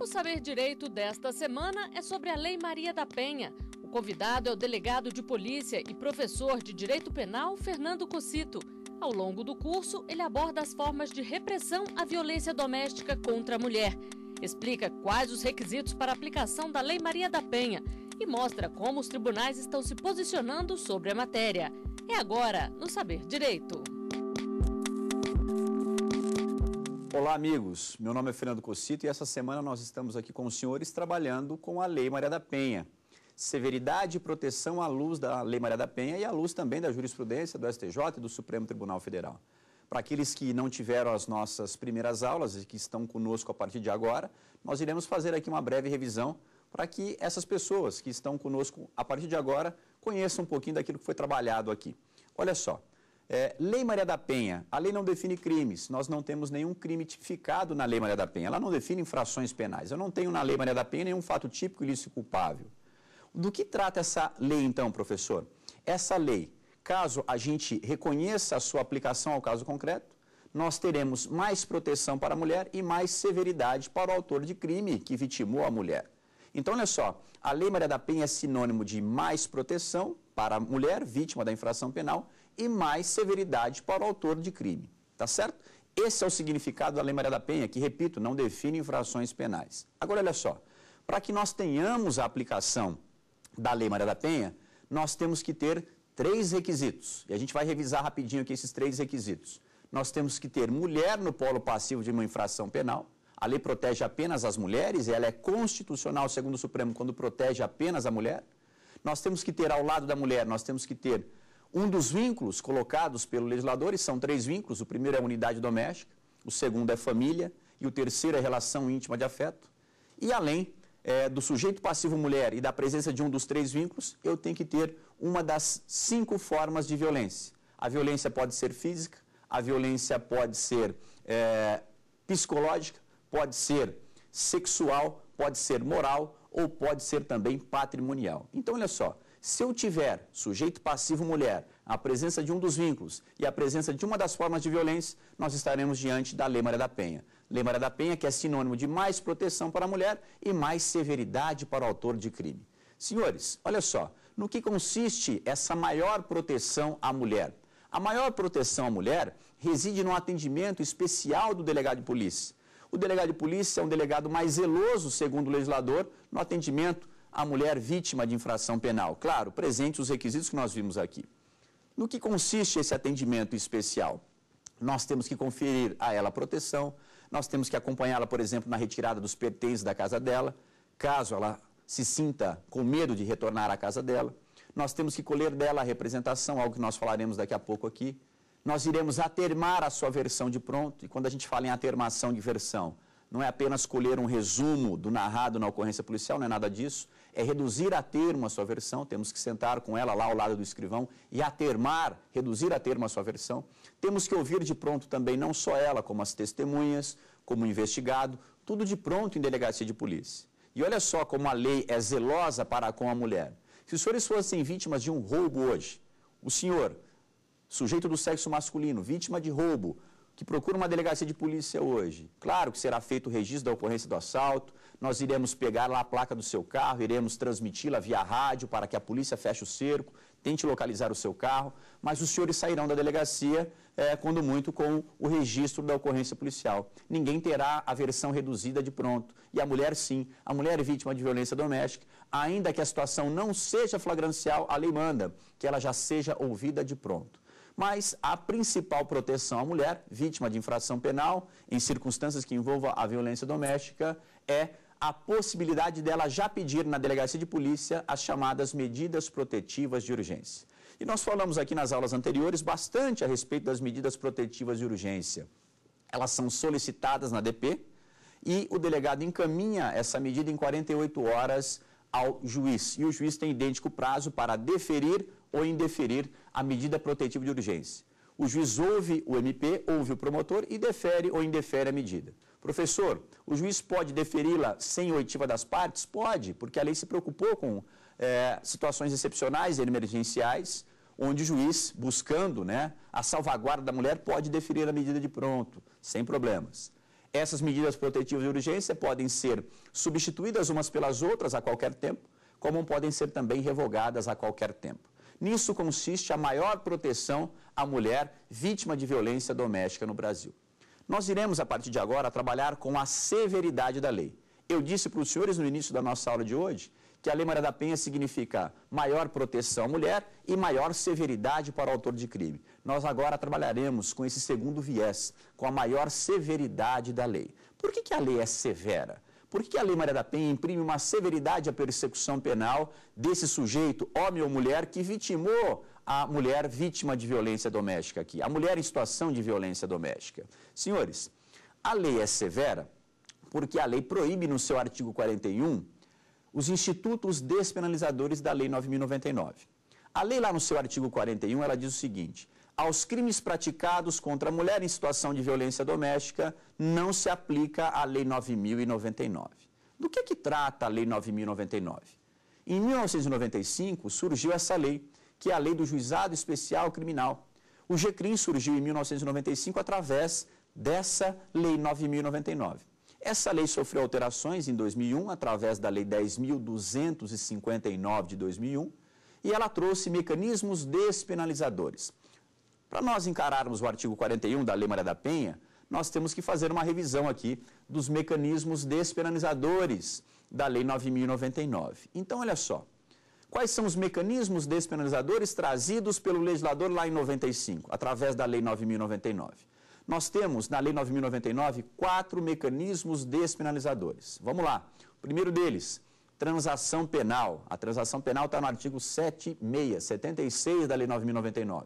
O Saber Direito desta semana é sobre a Lei Maria da Penha. O convidado é o delegado de polícia e professor de direito penal, Fernando Cocito. Ao longo do curso, ele aborda as formas de repressão à violência doméstica contra a mulher, explica quais os requisitos para a aplicação da Lei Maria da Penha e mostra como os tribunais estão se posicionando sobre a matéria. É agora no Saber Direito. Olá, amigos. Meu nome é Fernando Cocito e essa semana nós estamos aqui com os senhores trabalhando com a Lei Maria da Penha severidade e proteção à luz da Lei Maria da Penha e à luz também da jurisprudência do STJ e do Supremo Tribunal Federal. Para aqueles que não tiveram as nossas primeiras aulas e que estão conosco a partir de agora, nós iremos fazer aqui uma breve revisão para que essas pessoas que estão conosco a partir de agora conheçam um pouquinho daquilo que foi trabalhado aqui. Olha só, é, Lei Maria da Penha, a lei não define crimes, nós não temos nenhum crime tipificado na Lei Maria da Penha, ela não define infrações penais. Eu não tenho na Lei Maria da Penha nenhum fato típico ilícito culpável. Do que trata essa lei, então, professor? Essa lei, caso a gente reconheça a sua aplicação ao caso concreto, nós teremos mais proteção para a mulher e mais severidade para o autor de crime que vitimou a mulher. Então, olha só, a Lei Maria da Penha é sinônimo de mais proteção para a mulher vítima da infração penal e mais severidade para o autor de crime, tá certo? Esse é o significado da Lei Maria da Penha, que, repito, não define infrações penais. Agora, olha só, para que nós tenhamos a aplicação da Lei Maria da Penha, nós temos que ter três requisitos. E a gente vai revisar rapidinho aqui esses três requisitos. Nós temos que ter mulher no polo passivo de uma infração penal. A lei protege apenas as mulheres e ela é constitucional, segundo o Supremo, quando protege apenas a mulher. Nós temos que ter ao lado da mulher, nós temos que ter um dos vínculos colocados pelo legislador, e são três vínculos: o primeiro é a unidade doméstica, o segundo é família e o terceiro é relação íntima de afeto. E além é, do sujeito passivo mulher e da presença de um dos três vínculos, eu tenho que ter uma das cinco formas de violência. A violência pode ser física, a violência pode ser é, psicológica, pode ser sexual, pode ser moral ou pode ser também patrimonial. Então, olha só, se eu tiver sujeito passivo mulher, a presença de um dos vínculos e a presença de uma das formas de violência, nós estaremos diante da Lei Maria da Penha. Lembra da Penha que é sinônimo de mais proteção para a mulher e mais severidade para o autor de crime. Senhores, olha só, no que consiste essa maior proteção à mulher? A maior proteção à mulher reside no atendimento especial do delegado de polícia. O delegado de polícia é um delegado mais zeloso, segundo o legislador, no atendimento à mulher vítima de infração penal. Claro, presente os requisitos que nós vimos aqui. No que consiste esse atendimento especial? nós temos que conferir a ela proteção, nós temos que acompanhá-la, por exemplo, na retirada dos pertences da casa dela, caso ela se sinta com medo de retornar à casa dela. Nós temos que colher dela a representação, algo que nós falaremos daqui a pouco aqui. Nós iremos atermar a sua versão de pronto, e quando a gente fala em atermação de versão, não é apenas colher um resumo do narrado na ocorrência policial, não é nada disso. É reduzir a termo a sua versão, temos que sentar com ela lá ao lado do escrivão e atermar, reduzir a termo a sua versão. Temos que ouvir de pronto também não só ela, como as testemunhas, como o investigado, tudo de pronto em delegacia de polícia. E olha só como a lei é zelosa para com a mulher. Se os senhores fossem vítimas de um roubo hoje, o senhor, sujeito do sexo masculino, vítima de roubo, que procura uma delegacia de polícia hoje, claro que será feito o registro da ocorrência do assalto, nós iremos pegar lá a placa do seu carro, iremos transmiti-la via rádio para que a polícia feche o cerco, tente localizar o seu carro, mas os senhores sairão da delegacia, é, quando muito, com o registro da ocorrência policial. Ninguém terá a versão reduzida de pronto. E a mulher, sim, a mulher vítima de violência doméstica, ainda que a situação não seja flagrancial, a lei manda que ela já seja ouvida de pronto mas a principal proteção à mulher, vítima de infração penal, em circunstâncias que envolvam a violência doméstica, é a possibilidade dela já pedir na delegacia de polícia as chamadas medidas protetivas de urgência. E nós falamos aqui nas aulas anteriores bastante a respeito das medidas protetivas de urgência. Elas são solicitadas na DP e o delegado encaminha essa medida em 48 horas ao juiz. E o juiz tem idêntico prazo para deferir ou indeferir a medida protetiva de urgência. O juiz ouve o MP, ouve o promotor e defere ou indefere a medida. Professor, o juiz pode deferi-la sem oitiva das partes? Pode, porque a lei se preocupou com é, situações excepcionais e emergenciais, onde o juiz, buscando né, a salvaguarda da mulher, pode deferir a medida de pronto, sem problemas. Essas medidas protetivas de urgência podem ser substituídas umas pelas outras a qualquer tempo, como podem ser também revogadas a qualquer tempo. Nisso consiste a maior proteção à mulher vítima de violência doméstica no Brasil. Nós iremos, a partir de agora, trabalhar com a severidade da lei. Eu disse para os senhores no início da nossa aula de hoje que a Lei Maria da Penha significa maior proteção à mulher e maior severidade para o autor de crime. Nós agora trabalharemos com esse segundo viés, com a maior severidade da lei. Por que, que a lei é severa? Por que a Lei Maria da Penha imprime uma severidade à persecução penal desse sujeito, homem ou mulher, que vitimou a mulher vítima de violência doméstica aqui, a mulher em situação de violência doméstica? Senhores, a lei é severa porque a lei proíbe no seu artigo 41 os institutos despenalizadores da Lei 9.099. A lei lá no seu artigo 41, ela diz o seguinte, aos crimes praticados contra a mulher em situação de violência doméstica não se aplica a Lei 9.099. Do que, que trata a Lei 9.099? Em 1995 surgiu essa lei, que é a Lei do Juizado Especial Criminal. O GCRIM surgiu em 1995 através dessa Lei 9.099. Essa lei sofreu alterações em 2001, através da Lei 10.259 de 2001, e ela trouxe mecanismos despenalizadores. Para nós encararmos o artigo 41 da Lei Maria da Penha, nós temos que fazer uma revisão aqui dos mecanismos despenalizadores da Lei 9.099. Então, olha só, quais são os mecanismos despenalizadores trazidos pelo legislador lá em 95, através da Lei 9.099? Nós temos, na Lei 9.099, quatro mecanismos despenalizadores. Vamos lá. O primeiro deles, transação penal. A transação penal está no artigo 76, 76 da Lei 9.099.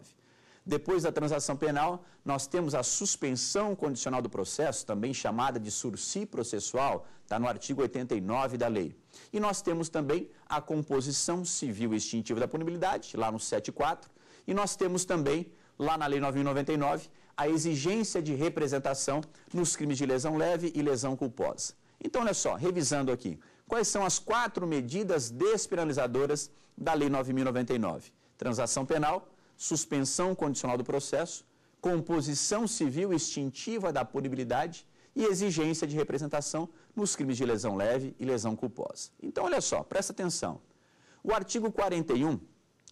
Depois da transação penal, nós temos a suspensão condicional do processo, também chamada de sursi processual, está no artigo 89 da lei. E nós temos também a composição civil extintiva da punibilidade, lá no 74, e nós temos também, lá na lei 9099, a exigência de representação nos crimes de lesão leve e lesão culposa. Então, olha só, revisando aqui, quais são as quatro medidas despenalizadoras da Lei 9.099? Transação penal, suspensão condicional do processo, composição civil extintiva da punibilidade e exigência de representação nos crimes de lesão leve e lesão culposa. Então, olha só, presta atenção. O artigo 41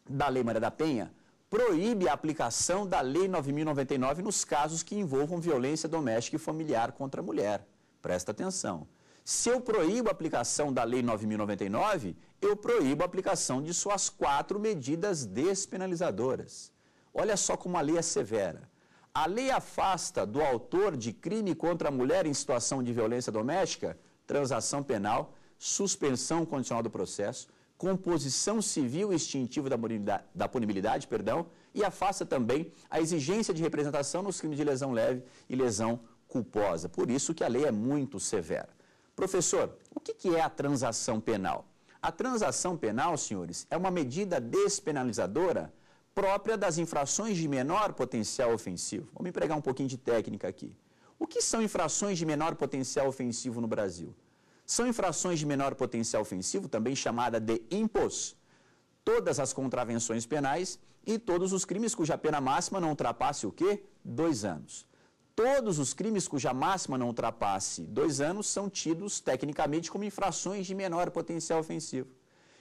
da Lei Maria da Penha proíbe a aplicação da Lei 9.099 nos casos que envolvam violência doméstica e familiar contra a mulher. Presta atenção. Se eu proíbo a aplicação da Lei 9.099, eu proíbo a aplicação de suas quatro medidas despenalizadoras. Olha só como a lei é severa. A lei afasta do autor de crime contra a mulher em situação de violência doméstica transação penal, suspensão condicional do processo, composição civil extintiva da punibilidade, da punibilidade perdão, e afasta também a exigência de representação nos crimes de lesão leve e lesão culposa. Por isso que a lei é muito severa. Professor, o que é a transação penal? A transação penal, senhores, é uma medida despenalizadora própria das infrações de menor potencial ofensivo. Vamos empregar um pouquinho de técnica aqui. O que são infrações de menor potencial ofensivo no Brasil? São infrações de menor potencial ofensivo, também chamada de impos, todas as contravenções penais e todos os crimes cuja pena máxima não ultrapasse o quê? Dois anos. Todos os crimes cuja máxima não ultrapasse dois anos são tidos, tecnicamente, como infrações de menor potencial ofensivo.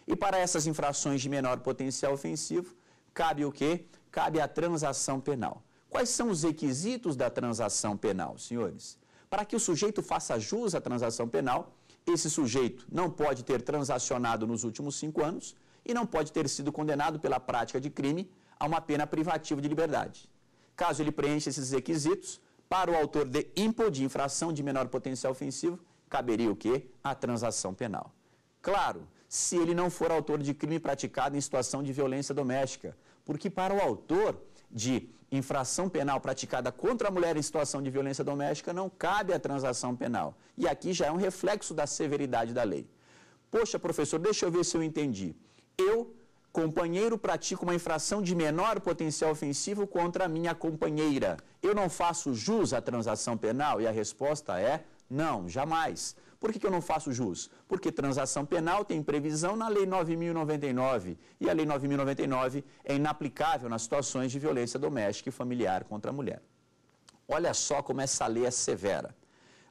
E para essas infrações de menor potencial ofensivo, cabe o quê? Cabe a transação penal. Quais são os requisitos da transação penal, senhores? Para que o sujeito faça jus à transação penal, esse sujeito não pode ter transacionado nos últimos cinco anos e não pode ter sido condenado pela prática de crime a uma pena privativa de liberdade. Caso ele preencha esses requisitos, para o autor de ímpo de infração de menor potencial ofensivo, caberia o quê? A transação penal. Claro, se ele não for autor de crime praticado em situação de violência doméstica, porque para o autor de infração penal praticada contra a mulher em situação de violência doméstica, não cabe a transação penal. E aqui já é um reflexo da severidade da lei. Poxa, professor, deixa eu ver se eu entendi. Eu, companheiro, pratico uma infração de menor potencial ofensivo contra a minha companheira. Eu não faço jus à transação penal? E a resposta é não, jamais. Por que, que eu não faço jus? Porque transação penal tem previsão na Lei 9.099 e a Lei 9.099 é inaplicável nas situações de violência doméstica e familiar contra a mulher. Olha só como essa lei é severa.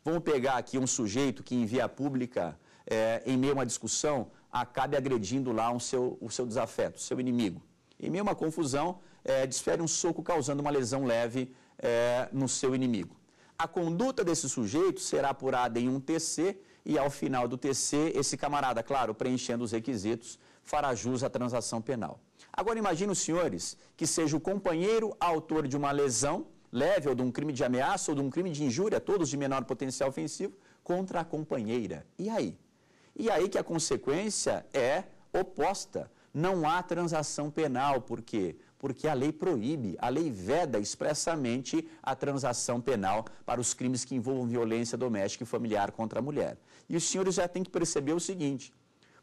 Vamos pegar aqui um sujeito que envia via pública, é, em meio a uma discussão, acabe agredindo lá um seu, o seu desafeto, o seu inimigo. Em meio a uma confusão, é, desfere um soco causando uma lesão leve é, no seu inimigo. A conduta desse sujeito será apurada em um TC e, ao final do TC, esse camarada, claro, preenchendo os requisitos, fará jus à transação penal. Agora imagine os senhores que seja o companheiro autor de uma lesão leve ou de um crime de ameaça ou de um crime de injúria, todos de menor potencial ofensivo, contra a companheira. E aí? E aí que a consequência é oposta. Não há transação penal, porque porque a lei proíbe, a lei veda expressamente a transação penal para os crimes que envolvam violência doméstica e familiar contra a mulher. E os senhores já têm que perceber o seguinte: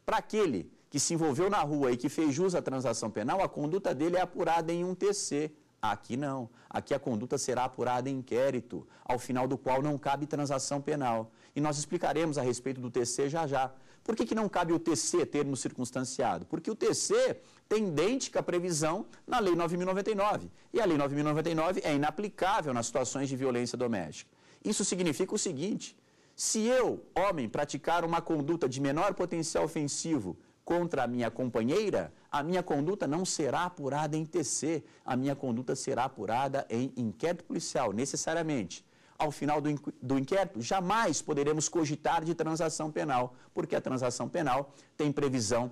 para aquele que se envolveu na rua e que fez jus à transação penal, a conduta dele é apurada em um TC. Aqui não. Aqui a conduta será apurada em inquérito, ao final do qual não cabe transação penal. E nós explicaremos a respeito do TC já já. Por que, que não cabe o TC, termo circunstanciado? Porque o TC tem idêntica previsão na Lei 9.099. E a Lei 9.099 é inaplicável nas situações de violência doméstica. Isso significa o seguinte: se eu, homem, praticar uma conduta de menor potencial ofensivo contra a minha companheira, a minha conduta não será apurada em TC, a minha conduta será apurada em inquérito policial, necessariamente ao final do, do inquérito, jamais poderemos cogitar de transação penal, porque a transação penal tem previsão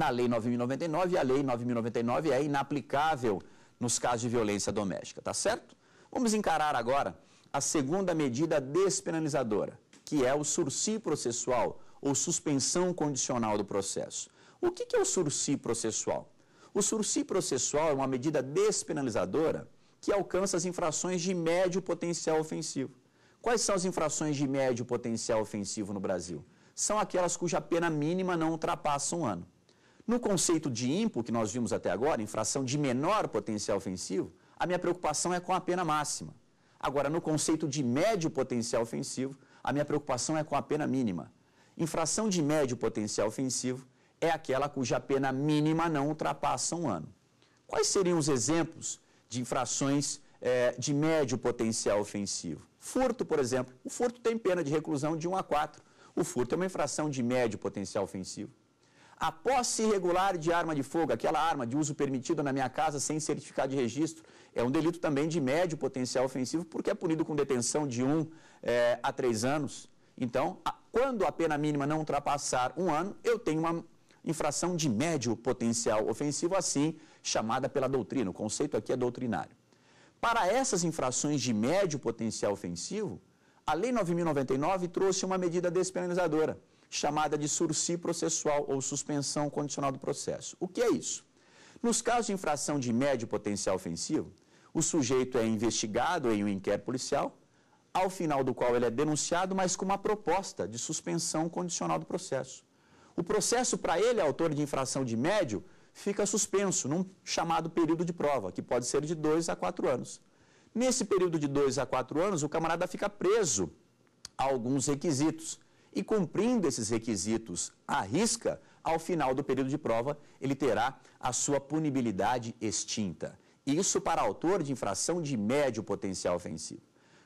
na Lei 9.099 e a Lei 9.099 é inaplicável nos casos de violência doméstica, tá certo? Vamos encarar agora a segunda medida despenalizadora, que é o sursi processual ou suspensão condicional do processo. O que é o sursi processual? O sursi processual é uma medida despenalizadora que alcança as infrações de médio potencial ofensivo. Quais são as infrações de médio potencial ofensivo no Brasil? São aquelas cuja pena mínima não ultrapassa um ano. No conceito de IMPO, que nós vimos até agora, infração de menor potencial ofensivo, a minha preocupação é com a pena máxima. Agora, no conceito de médio potencial ofensivo, a minha preocupação é com a pena mínima. Infração de médio potencial ofensivo é aquela cuja pena mínima não ultrapassa um ano. Quais seriam os exemplos de infrações é, de médio potencial ofensivo. Furto, por exemplo. O furto tem pena de reclusão de 1 a 4. O furto é uma infração de médio potencial ofensivo. A posse irregular de arma de fogo, aquela arma de uso permitido na minha casa sem certificado de registro, é um delito também de médio potencial ofensivo, porque é punido com detenção de 1 um, é, a 3 anos. Então, a, quando a pena mínima não ultrapassar um ano, eu tenho uma infração de médio potencial ofensivo, assim chamada pela doutrina. O conceito aqui é doutrinário. Para essas infrações de médio potencial ofensivo, a Lei 9.099 trouxe uma medida despenalizadora, chamada de sursi processual ou suspensão condicional do processo. O que é isso? Nos casos de infração de médio potencial ofensivo, o sujeito é investigado em um inquérito policial, ao final do qual ele é denunciado, mas com uma proposta de suspensão condicional do processo. O processo para ele, é autor de infração de médio, fica suspenso num chamado período de prova, que pode ser de dois a quatro anos. Nesse período de dois a quatro anos, o camarada fica preso a alguns requisitos. E cumprindo esses requisitos à risca, ao final do período de prova, ele terá a sua punibilidade extinta. Isso para autor de infração de médio potencial ofensivo.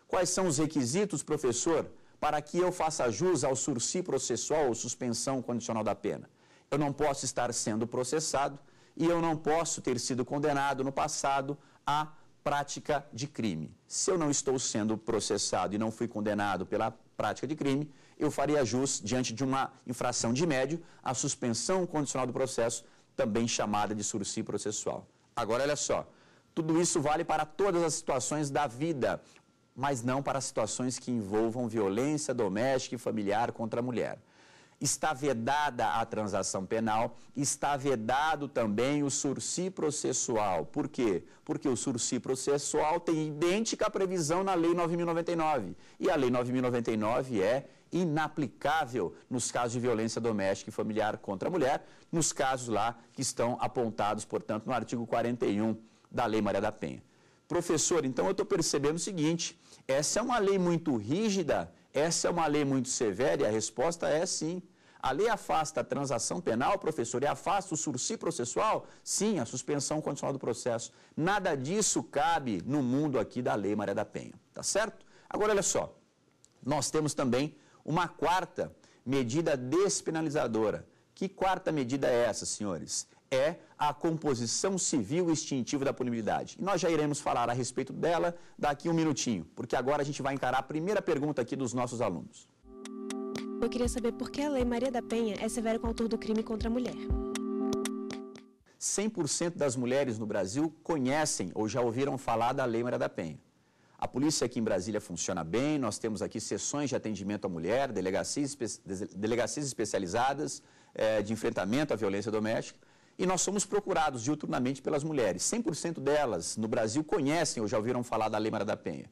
Quais são os requisitos, professor, para que eu faça jus ao sursi processual ou suspensão condicional da pena? eu não posso estar sendo processado e eu não posso ter sido condenado no passado à prática de crime. Se eu não estou sendo processado e não fui condenado pela prática de crime, eu faria jus diante de uma infração de médio à suspensão condicional do processo, também chamada de sursi processual. Agora, olha só, tudo isso vale para todas as situações da vida, mas não para situações que envolvam violência doméstica e familiar contra a mulher está vedada a transação penal, está vedado também o sursi processual. Por quê? Porque o sursi processual tem idêntica previsão na Lei 9.099. E a Lei 9.099 é inaplicável nos casos de violência doméstica e familiar contra a mulher, nos casos lá que estão apontados, portanto, no artigo 41 da Lei Maria da Penha. Professor, então eu estou percebendo o seguinte: essa é uma lei muito rígida essa é uma lei muito severa e a resposta é sim. A lei afasta a transação penal, professor, e afasta o sursi processual? Sim, a suspensão condicional do processo. Nada disso cabe no mundo aqui da Lei Maria da Penha, tá certo? Agora, olha só, nós temos também uma quarta medida despenalizadora. Que quarta medida é essa, senhores? é a composição civil instintiva da punibilidade. E nós já iremos falar a respeito dela daqui um minutinho, porque agora a gente vai encarar a primeira pergunta aqui dos nossos alunos. Eu queria saber por que a Lei Maria da Penha é severa com o autor do crime contra a mulher. 100% das mulheres no Brasil conhecem ou já ouviram falar da Lei Maria da Penha. A polícia aqui em Brasília funciona bem, nós temos aqui sessões de atendimento à mulher, delegacias, delegacias especializadas é, de enfrentamento à violência doméstica. E nós somos procurados diuturnamente pelas mulheres. 100% delas no Brasil conhecem ou já ouviram falar da Lei Maria da Penha.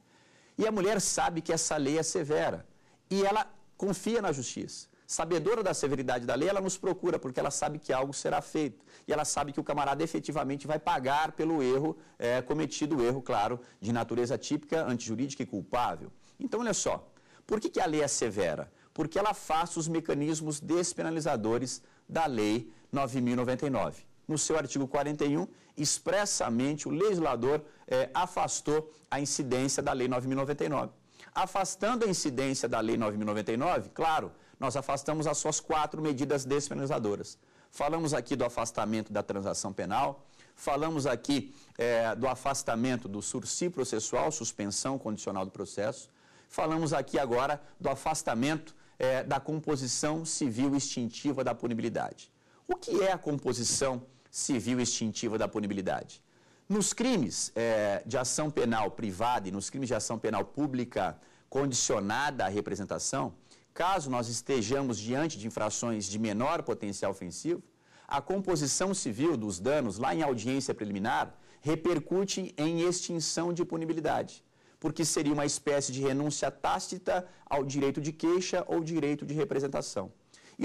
E a mulher sabe que essa lei é severa e ela confia na justiça. Sabedora da severidade da lei, ela nos procura porque ela sabe que algo será feito e ela sabe que o camarada efetivamente vai pagar pelo erro é, cometido, o erro, claro, de natureza típica, antijurídica e culpável. Então, olha só, por que, que a lei é severa? Porque ela faça os mecanismos despenalizadores da Lei 9099. No seu artigo 41, expressamente o legislador é, afastou a incidência da Lei 9099. Afastando a incidência da Lei 9099, claro, nós afastamos as suas quatro medidas despenalizadoras. Falamos aqui do afastamento da transação penal, falamos aqui é, do afastamento do sursi processual, suspensão condicional do processo, falamos aqui agora do afastamento é, da composição civil extintiva da punibilidade. O que é a composição civil extintiva da punibilidade? Nos crimes é, de ação penal privada e nos crimes de ação penal pública condicionada à representação, caso nós estejamos diante de infrações de menor potencial ofensivo, a composição civil dos danos lá em audiência preliminar repercute em extinção de punibilidade porque seria uma espécie de renúncia tácita ao direito de queixa ou direito de representação.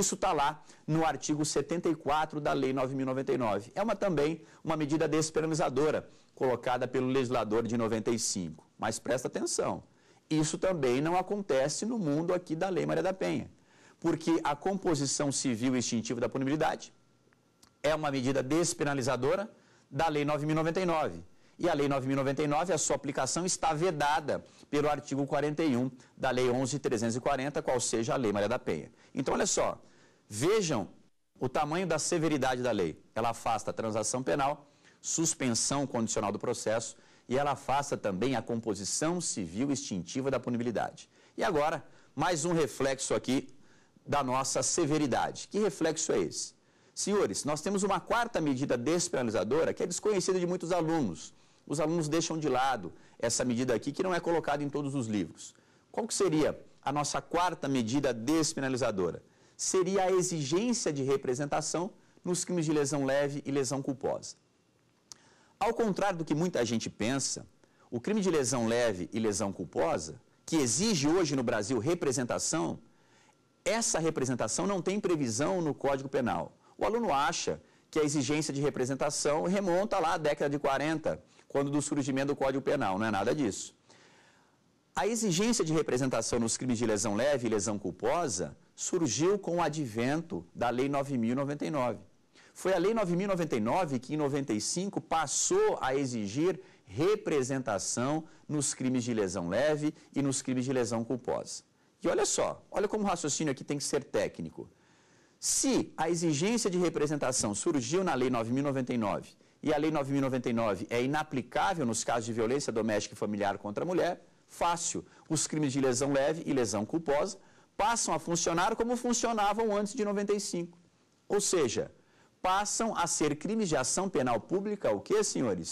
Isso está lá no artigo 74 da Lei 9.099. É uma, também uma medida despenalizadora colocada pelo legislador de 95. Mas presta atenção, isso também não acontece no mundo aqui da Lei Maria da Penha, porque a composição civil extintiva da punibilidade é uma medida despenalizadora da Lei 9.099 e a Lei 9.099, a sua aplicação está vedada pelo artigo 41 da Lei 11.340, qual seja a Lei Maria da Penha. Então, olha só, vejam o tamanho da severidade da lei. Ela afasta a transação penal, suspensão condicional do processo e ela afasta também a composição civil extintiva da punibilidade. E agora, mais um reflexo aqui da nossa severidade. Que reflexo é esse? Senhores, nós temos uma quarta medida despenalizadora que é desconhecida de muitos alunos os alunos deixam de lado essa medida aqui, que não é colocada em todos os livros. Qual que seria a nossa quarta medida despenalizadora? Seria a exigência de representação nos crimes de lesão leve e lesão culposa. Ao contrário do que muita gente pensa, o crime de lesão leve e lesão culposa, que exige hoje no Brasil representação, essa representação não tem previsão no Código Penal. O aluno acha que a exigência de representação remonta lá à década de 40, quando do surgimento do Código Penal, não é nada disso. A exigência de representação nos crimes de lesão leve e lesão culposa surgiu com o advento da Lei 9099. Foi a Lei 9099 que, em 95, passou a exigir representação nos crimes de lesão leve e nos crimes de lesão culposa. E olha só, olha como o raciocínio aqui tem que ser técnico. Se a exigência de representação surgiu na Lei 9099 e a Lei 9.099 é inaplicável nos casos de violência doméstica e familiar contra a mulher, fácil. Os crimes de lesão leve e lesão culposa passam a funcionar como funcionavam antes de 95. Ou seja, passam a ser crimes de ação penal pública, o que, senhores?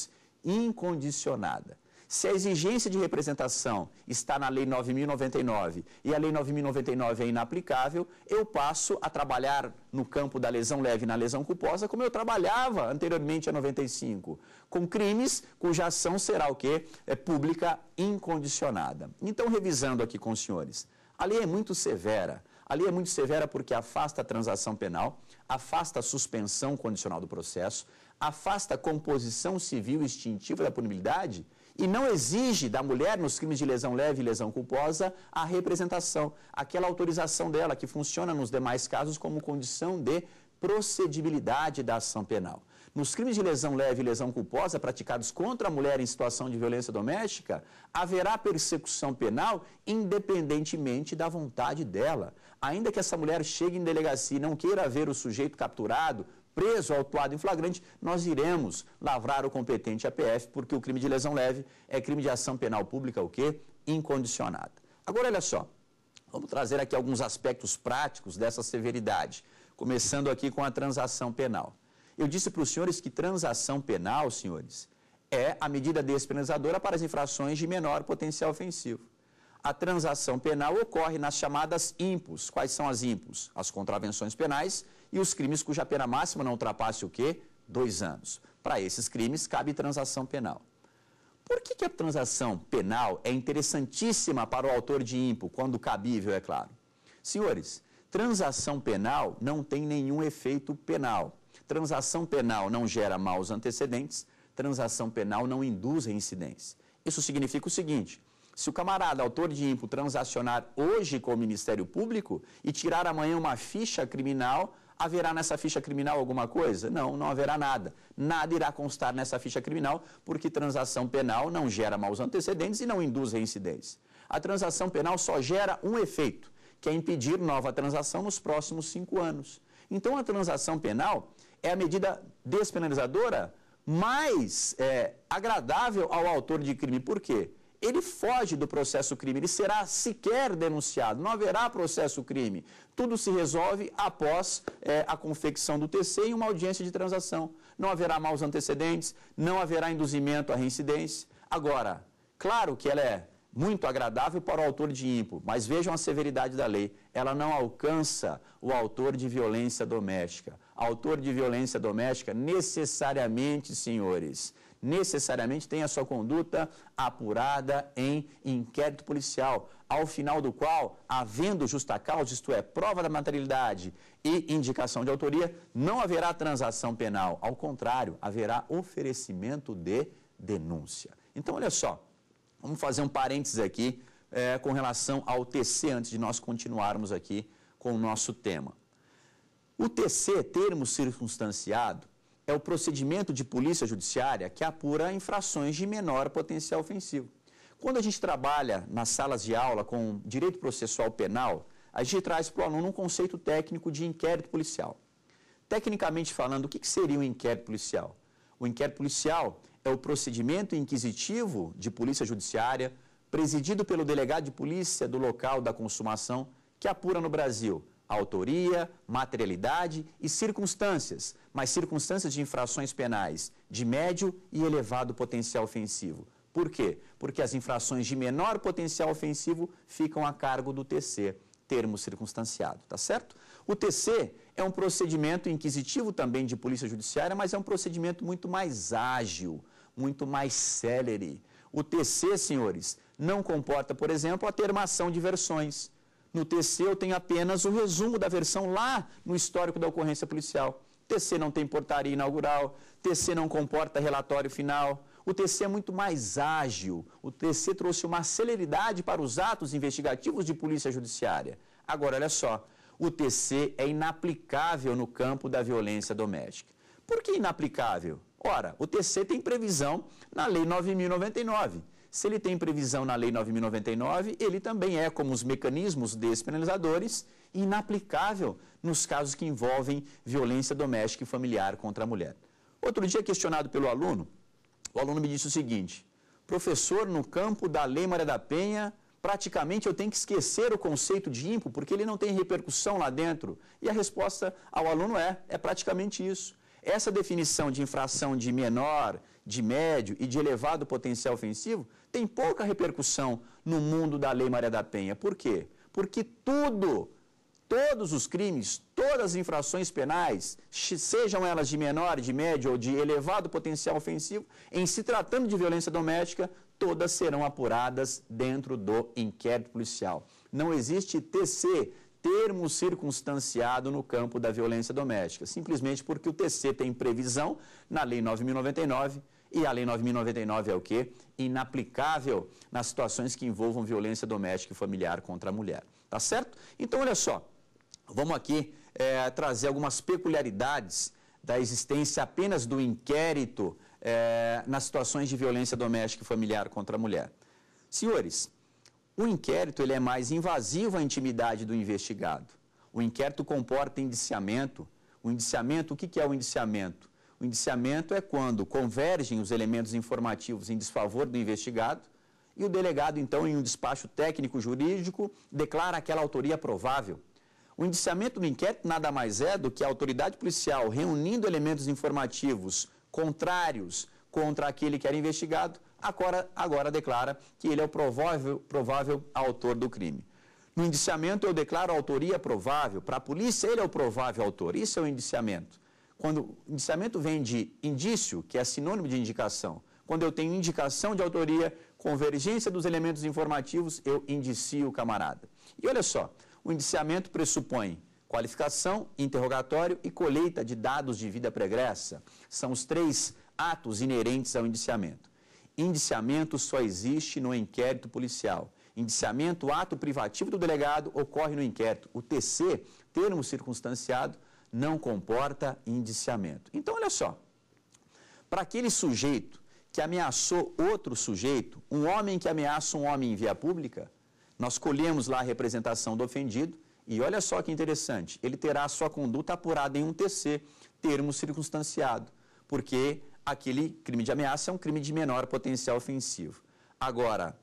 Incondicionada. Se a exigência de representação está na Lei 9.099 e a Lei 9.099 é inaplicável, eu passo a trabalhar no campo da lesão leve e na lesão culposa como eu trabalhava anteriormente a 95, com crimes cuja ação será o quê? É pública incondicionada. Então, revisando aqui com os senhores, a lei é muito severa. A lei é muito severa porque afasta a transação penal, afasta a suspensão condicional do processo, afasta a composição civil extintiva da punibilidade e não exige da mulher, nos crimes de lesão leve e lesão culposa, a representação, aquela autorização dela, que funciona nos demais casos como condição de procedibilidade da ação penal. Nos crimes de lesão leve e lesão culposa praticados contra a mulher em situação de violência doméstica, haverá persecução penal independentemente da vontade dela. Ainda que essa mulher chegue em delegacia e não queira ver o sujeito capturado, preso, autuado em flagrante, nós iremos lavrar o competente APF, porque o crime de lesão leve é crime de ação penal pública, o quê? Incondicionada. Agora, olha só, vamos trazer aqui alguns aspectos práticos dessa severidade, começando aqui com a transação penal. Eu disse para os senhores que transação penal, senhores, é a medida despenalizadora para as infrações de menor potencial ofensivo. A transação penal ocorre nas chamadas impus. Quais são as impus? As contravenções penais e os crimes cuja pena máxima não ultrapasse o quê? Dois anos. Para esses crimes, cabe transação penal. Por que, que a transação penal é interessantíssima para o autor de IMPO, quando cabível, é claro? Senhores, transação penal não tem nenhum efeito penal. Transação penal não gera maus antecedentes, transação penal não induz reincidência. Isso significa o seguinte: se o camarada autor de IMPO transacionar hoje com o Ministério Público e tirar amanhã uma ficha criminal Haverá nessa ficha criminal alguma coisa? Não, não haverá nada. Nada irá constar nessa ficha criminal, porque transação penal não gera maus antecedentes e não induz reincidência. A transação penal só gera um efeito, que é impedir nova transação nos próximos cinco anos. Então, a transação penal é a medida despenalizadora mais é, agradável ao autor de crime. Por quê? ele foge do processo crime, ele será sequer denunciado, não haverá processo crime. Tudo se resolve após é, a confecção do TC em uma audiência de transação. Não haverá maus antecedentes, não haverá induzimento à reincidência. Agora, claro que ela é muito agradável para o autor de ímpo, mas vejam a severidade da lei. Ela não alcança o autor de violência doméstica. Autor de violência doméstica, necessariamente, senhores, necessariamente tem a sua conduta apurada em inquérito policial, ao final do qual, havendo justa causa, isto é, prova da materialidade e indicação de autoria, não haverá transação penal. Ao contrário, haverá oferecimento de denúncia. Então, olha só, vamos fazer um parênteses aqui é, com relação ao TC, antes de nós continuarmos aqui com o nosso tema. O TC, termo circunstanciado, é o procedimento de polícia judiciária que apura infrações de menor potencial ofensivo. Quando a gente trabalha nas salas de aula com direito processual penal, a gente traz para o aluno um conceito técnico de inquérito policial. Tecnicamente falando, o que seria um inquérito policial? O inquérito policial é o procedimento inquisitivo de polícia judiciária, presidido pelo delegado de polícia do local da consumação, que apura no Brasil autoria, materialidade e circunstâncias mas circunstâncias de infrações penais de médio e elevado potencial ofensivo. Por quê? Porque as infrações de menor potencial ofensivo ficam a cargo do TC, termo circunstanciado, tá certo? O TC é um procedimento inquisitivo também de polícia judiciária, mas é um procedimento muito mais ágil, muito mais célere. O TC, senhores, não comporta, por exemplo, a termação de versões. No TC eu tenho apenas o resumo da versão lá no histórico da ocorrência policial. TC não tem portaria inaugural, TC não comporta relatório final. O TC é muito mais ágil. O TC trouxe uma celeridade para os atos investigativos de polícia judiciária. Agora, olha só, o TC é inaplicável no campo da violência doméstica. Por que inaplicável? Ora, o TC tem previsão na Lei 9099. Se ele tem previsão na Lei 9099, ele também é, como os mecanismos despenalizadores, inaplicável nos casos que envolvem violência doméstica e familiar contra a mulher. Outro dia, questionado pelo aluno, o aluno me disse o seguinte: professor, no campo da Lei Maria da Penha, praticamente eu tenho que esquecer o conceito de ímpo porque ele não tem repercussão lá dentro? E a resposta ao aluno é: é praticamente isso. Essa definição de infração de menor, de médio e de elevado potencial ofensivo tem pouca repercussão no mundo da Lei Maria da Penha. Por quê? Porque tudo todos os crimes, todas as infrações penais, sejam elas de menor, de médio ou de elevado potencial ofensivo, em se tratando de violência doméstica, todas serão apuradas dentro do inquérito policial. Não existe TC, termo circunstanciado no campo da violência doméstica, simplesmente porque o TC tem previsão na Lei 9099 e a Lei 9099 é o quê? Inaplicável nas situações que envolvam violência doméstica e familiar contra a mulher. Tá certo? Então, olha só. Vamos aqui é, trazer algumas peculiaridades da existência apenas do inquérito é, nas situações de violência doméstica e familiar contra a mulher. Senhores, o inquérito ele é mais invasivo à intimidade do investigado. O inquérito comporta indiciamento. O indiciamento, o que é o indiciamento? O indiciamento é quando convergem os elementos informativos em desfavor do investigado e o delegado, então, em um despacho técnico jurídico, declara aquela autoria provável. O indiciamento do inquérito nada mais é do que a autoridade policial reunindo elementos informativos contrários contra aquele que era investigado, agora, agora declara que ele é o provável, provável autor do crime. No indiciamento, eu declaro autoria provável. Para a polícia, ele é o provável autor. Isso é o indiciamento. Quando o indiciamento vem de indício, que é sinônimo de indicação, quando eu tenho indicação de autoria, convergência dos elementos informativos, eu indicio o camarada. E olha só, o indiciamento pressupõe qualificação, interrogatório e colheita de dados de vida pregressa. São os três atos inerentes ao indiciamento. Indiciamento só existe no inquérito policial. Indiciamento, ato privativo do delegado, ocorre no inquérito. O TC, termo circunstanciado, não comporta indiciamento. Então, olha só. Para aquele sujeito que ameaçou outro sujeito, um homem que ameaça um homem em via pública, nós colhemos lá a representação do ofendido e olha só que interessante, ele terá a sua conduta apurada em um TC, termo circunstanciado, porque aquele crime de ameaça é um crime de menor potencial ofensivo. Agora,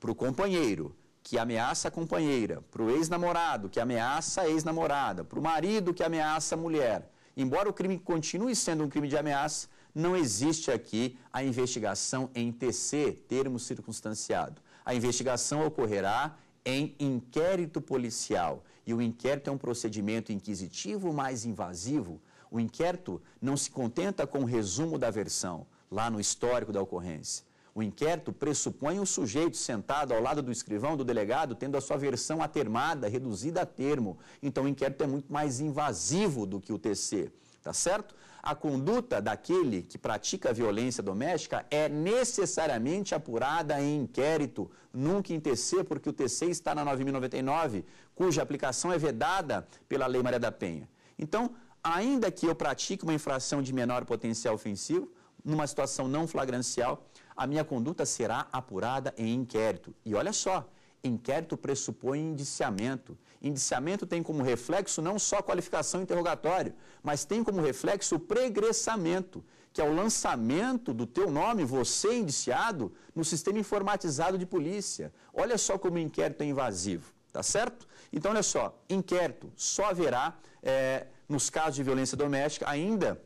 para o companheiro que ameaça a companheira, para o ex-namorado que ameaça a ex-namorada, para o marido que ameaça a mulher, embora o crime continue sendo um crime de ameaça, não existe aqui a investigação em TC, termo circunstanciado. A investigação ocorrerá em inquérito policial. E o inquérito é um procedimento inquisitivo mais invasivo. O inquérito não se contenta com o resumo da versão, lá no histórico da ocorrência. O inquérito pressupõe o sujeito sentado ao lado do escrivão, do delegado, tendo a sua versão atermada, reduzida a termo. Então, o inquérito é muito mais invasivo do que o TC, tá certo? a conduta daquele que pratica violência doméstica é necessariamente apurada em inquérito, nunca em TC, porque o TC está na 9.099, cuja aplicação é vedada pela Lei Maria da Penha. Então, ainda que eu pratique uma infração de menor potencial ofensivo, numa situação não flagrancial, a minha conduta será apurada em inquérito. E olha só, Inquérito pressupõe indiciamento. Indiciamento tem como reflexo não só qualificação interrogatório, mas tem como reflexo o pregressamento, que é o lançamento do teu nome, você indiciado, no sistema informatizado de polícia. Olha só como o inquérito é invasivo, tá certo? Então, olha só, inquérito só haverá é, nos casos de violência doméstica, ainda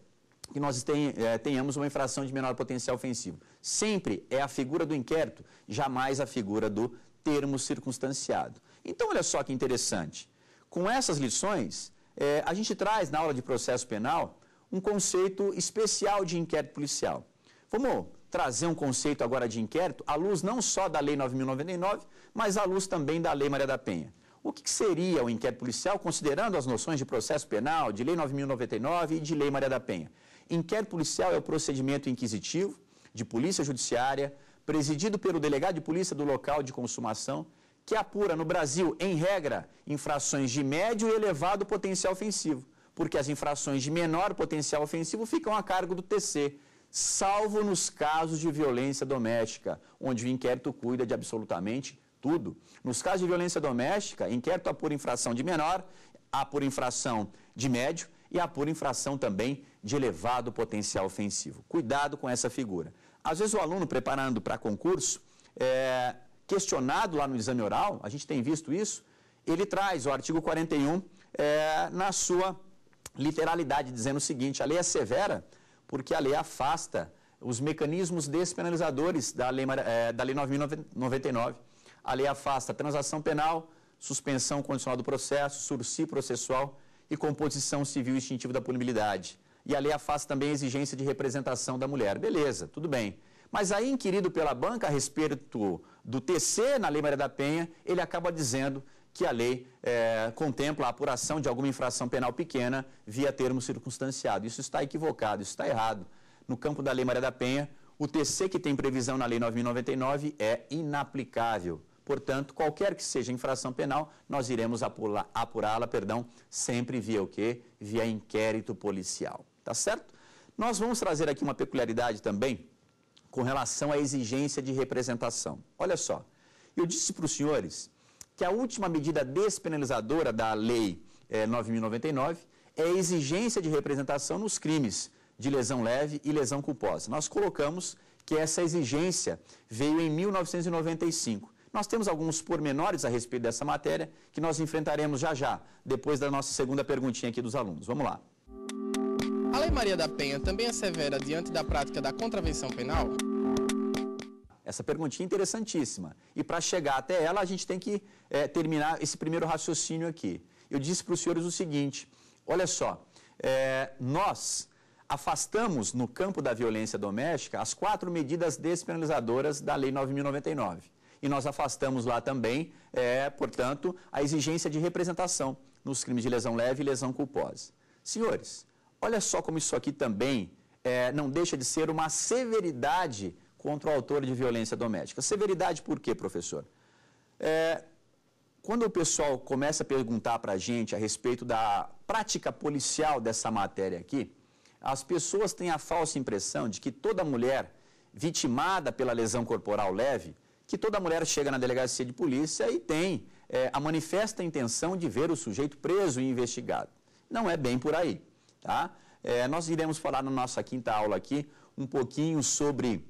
que nós eh, tenhamos uma infração de menor potencial ofensivo. Sempre é a figura do inquérito, jamais a figura do termo circunstanciado. Então, olha só que interessante. Com essas lições, é, a gente traz na aula de processo penal um conceito especial de inquérito policial. Vamos trazer um conceito agora de inquérito à luz não só da Lei 9.099, mas à luz também da Lei Maria da Penha. O que seria o inquérito policial, considerando as noções de processo penal, de Lei 9.099 e de Lei Maria da Penha? Inquérito policial é o procedimento inquisitivo de polícia judiciária presidido pelo delegado de polícia do local de consumação, que apura no Brasil, em regra, infrações de médio e elevado potencial ofensivo, porque as infrações de menor potencial ofensivo ficam a cargo do TC, salvo nos casos de violência doméstica, onde o inquérito cuida de absolutamente tudo. Nos casos de violência doméstica, inquérito apura infração de menor, apura infração de médio e apura infração também de elevado potencial ofensivo. Cuidado com essa figura. Às vezes o aluno preparando para concurso, é, questionado lá no exame oral, a gente tem visto isso, ele traz o artigo 41 é, na sua literalidade, dizendo o seguinte, a lei é severa porque a lei afasta os mecanismos despenalizadores da lei, é, da lei 9.099. A lei afasta a transação penal, suspensão condicional do processo, sursi processual e composição civil instintiva da punibilidade e a lei afasta também a exigência de representação da mulher. Beleza, tudo bem. Mas aí, inquirido pela banca a respeito do TC na Lei Maria da Penha, ele acaba dizendo que a lei é, contempla a apuração de alguma infração penal pequena via termo circunstanciado. Isso está equivocado, isso está errado. No campo da Lei Maria da Penha, o TC que tem previsão na Lei 9.099 é inaplicável. Portanto, qualquer que seja infração penal, nós iremos apurá-la, perdão, sempre via o quê? Via inquérito policial tá certo? Nós vamos trazer aqui uma peculiaridade também com relação à exigência de representação. Olha só, eu disse para os senhores que a última medida despenalizadora da Lei é, eh, 9.099 é a exigência de representação nos crimes de lesão leve e lesão culposa. Nós colocamos que essa exigência veio em 1995. Nós temos alguns pormenores a respeito dessa matéria que nós enfrentaremos já já, depois da nossa segunda perguntinha aqui dos alunos. Vamos lá. A Lei Maria da Penha também é severa diante da prática da contravenção penal? Essa perguntinha é interessantíssima. E para chegar até ela, a gente tem que é, terminar esse primeiro raciocínio aqui. Eu disse para os senhores o seguinte: olha só, é, nós afastamos no campo da violência doméstica as quatro medidas despenalizadoras da Lei 9.099. E nós afastamos lá também, é, portanto, a exigência de representação nos crimes de lesão leve e lesão culposa. Senhores, Olha só como isso aqui também é, não deixa de ser uma severidade contra o autor de violência doméstica. Severidade por quê, professor? É, quando o pessoal começa a perguntar para a gente a respeito da prática policial dessa matéria aqui, as pessoas têm a falsa impressão de que toda mulher vitimada pela lesão corporal leve, que toda mulher chega na delegacia de polícia e tem é, a manifesta intenção de ver o sujeito preso e investigado. Não é bem por aí. Tá? É, nós iremos falar na nossa quinta aula aqui um pouquinho sobre